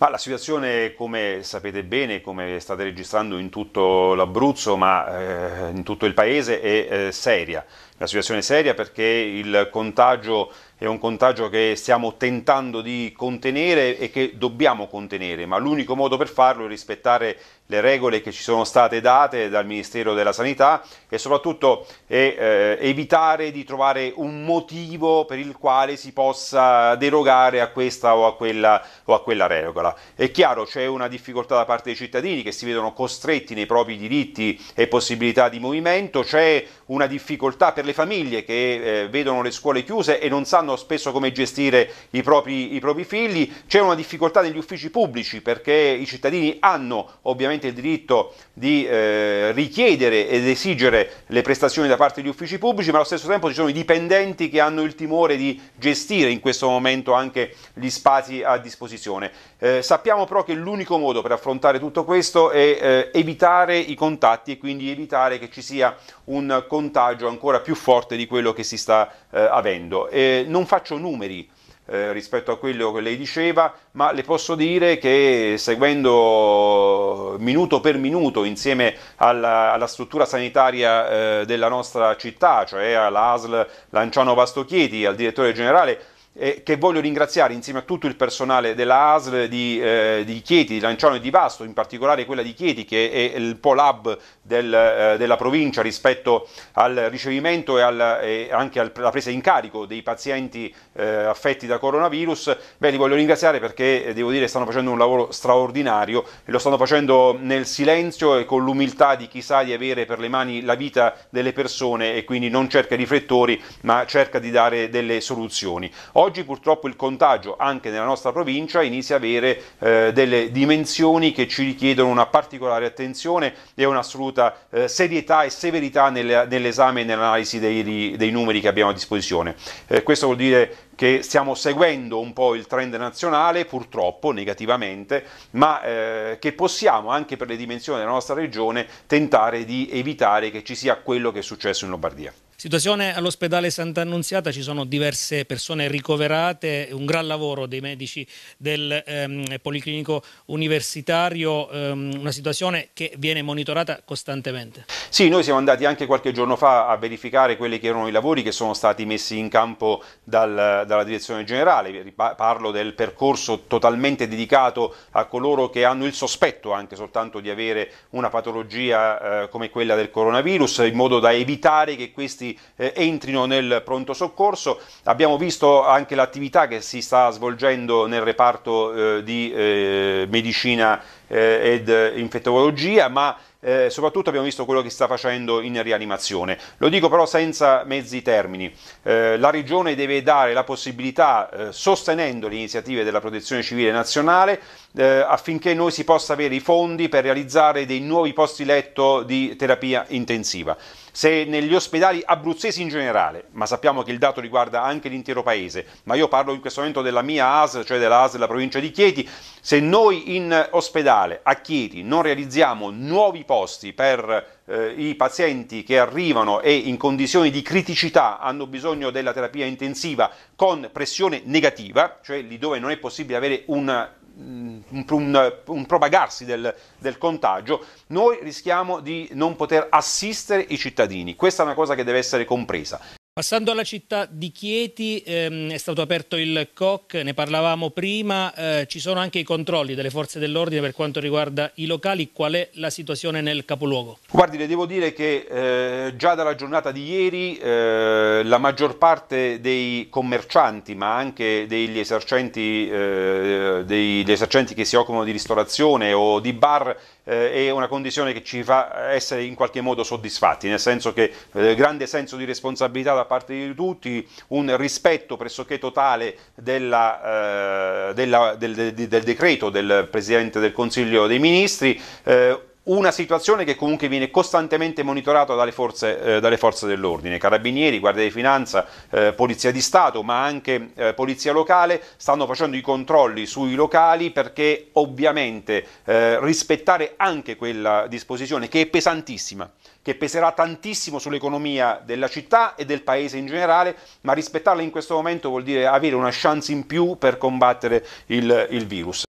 Ma la situazione, come sapete bene, come state registrando in tutto l'Abruzzo, ma eh, in tutto il paese, è eh, seria. La situazione è seria perché il contagio è un contagio che stiamo tentando di contenere e che dobbiamo contenere, ma l'unico modo per farlo è rispettare le regole che ci sono state date dal Ministero della Sanità e soprattutto eh, eh, evitare di trovare un motivo per il quale si possa derogare a questa o a quella, o a quella regola. È chiaro, c'è una difficoltà da parte dei cittadini che si vedono costretti nei propri diritti e possibilità di movimento, c'è una difficoltà per le famiglie che eh, vedono le scuole chiuse e non sanno spesso come gestire i propri, i propri figli, c'è una difficoltà negli uffici pubblici perché i cittadini hanno ovviamente perfettamente il diritto di eh, richiedere ed esigere le prestazioni da parte degli uffici pubblici, ma allo stesso tempo ci sono i dipendenti che hanno il timore di gestire in questo momento anche gli spazi a disposizione. Eh, sappiamo però che l'unico modo per affrontare tutto questo è eh, evitare i contatti e quindi evitare che ci sia un contagio ancora più forte di quello che si sta eh, avendo. non faccio numeri eh, rispetto a quello che lei diceva, ma le posso dire che seguendo minuto per minuto insieme alla, alla struttura sanitaria eh, della nostra città, cioè alla ASL Lanciano Vastochieti, al direttore generale, eh, che voglio ringraziare insieme a tutto il personale della ASL di, eh, di, Chieti, di Lanciano e di Vasto, in particolare quella di Chieti che è il POLAB del, eh, della provincia rispetto al ricevimento e, al, e anche alla presa in carico dei pazienti eh, affetti da coronavirus. Beh, li voglio ringraziare perché eh, devo dire stanno facendo un lavoro straordinario e lo stanno facendo nel silenzio e con l'umiltà di chi sa di avere per le mani la vita delle persone e quindi non cerca riflettori ma cerca di dare delle soluzioni. Oggi oggi purtroppo il contagio anche nella nostra provincia inizia ad avere eh, delle dimensioni che ci richiedono una particolare attenzione e un'assoluta eh, serietà e severità nelle, nell'esame e nell'analisi dei, dei, numeri che abbiamo a disposizione. Eh, questo vuol dire che stiamo seguendo un po' il trend nazionale, purtroppo negativamente, ma eh, che possiamo anche per le dimensioni della nostra regione tentare di evitare che ci sia quello che è successo in Lombardia. Situazione all'ospedale Sant'Annunziata, ci sono diverse persone ricoverate, un gran lavoro dei medici del ehm, Policlinico Universitario, ehm, una situazione che viene monitorata costantemente. Sì, noi siamo andati anche qualche giorno fa a verificare quelli che erano i lavori che sono stati messi in campo dal, dalla direzione generale, parlo del percorso totalmente dedicato a coloro che hanno il sospetto anche soltanto di avere una patologia eh, come quella del coronavirus, in modo da evitare che questi pazienti eh, entrino nel pronto soccorso. Abbiamo visto anche l'attività che si sta svolgendo nel reparto eh, di eh, medicina eh, ed infettologia, ma eh, soprattutto abbiamo visto quello che si sta facendo in rianimazione. Lo dico però senza mezzi termini. Eh, la Regione deve dare la possibilità, eh, sostenendo le iniziative della Protezione Civile Nazionale, eh, affinché noi si possa avere i fondi per realizzare dei nuovi posti letto di terapia intensiva. Se negli ospedali abruzzesi in generale, ma sappiamo che il dato riguarda anche l'intero paese, ma io parlo in questo momento della mia AS, cioè della AS della provincia di Chieti, se noi in ospedale a Chieti non realizziamo nuovi posti per eh, i pazienti che arrivano e in condizioni di criticità hanno bisogno della terapia intensiva con pressione negativa, cioè lì dove non è possibile avere una un, un, un propagarsi del, del contagio, noi rischiamo di non poter assistere i cittadini. Questa è una cosa che deve essere compresa. Passando alla città di Chieti, ehm, è stato aperto il COC, ne parlavamo prima, eh, ci sono anche i controlli delle forze dell'ordine per quanto riguarda i locali, qual è la situazione nel capoluogo? Guardi, le devo dire che eh, già dalla giornata di ieri eh, la maggior parte dei commercianti, ma anche degli esercenti, eh, degli esercenti che si occupano di ristorazione o di bar, eh, è una condizione che ci fa essere in qualche modo soddisfatti, nel senso che eh, grande senso di responsabilità da parte di tutti, un rispetto pressoché totale della, eh, della, del, del, del, decreto del Presidente del Consiglio dei Ministri, una situazione che comunque viene costantemente monitorata dalle forze, eh, dalle forze dell'ordine, carabinieri, guardia di finanza, eh, polizia di Stato, ma anche eh, polizia locale, stanno facendo i controlli sui locali perché ovviamente eh, rispettare anche quella disposizione che è pesantissima, che peserà tantissimo sull'economia della città e del paese in generale, ma rispettarla in questo momento vuol dire avere una chance in più per combattere il, il virus.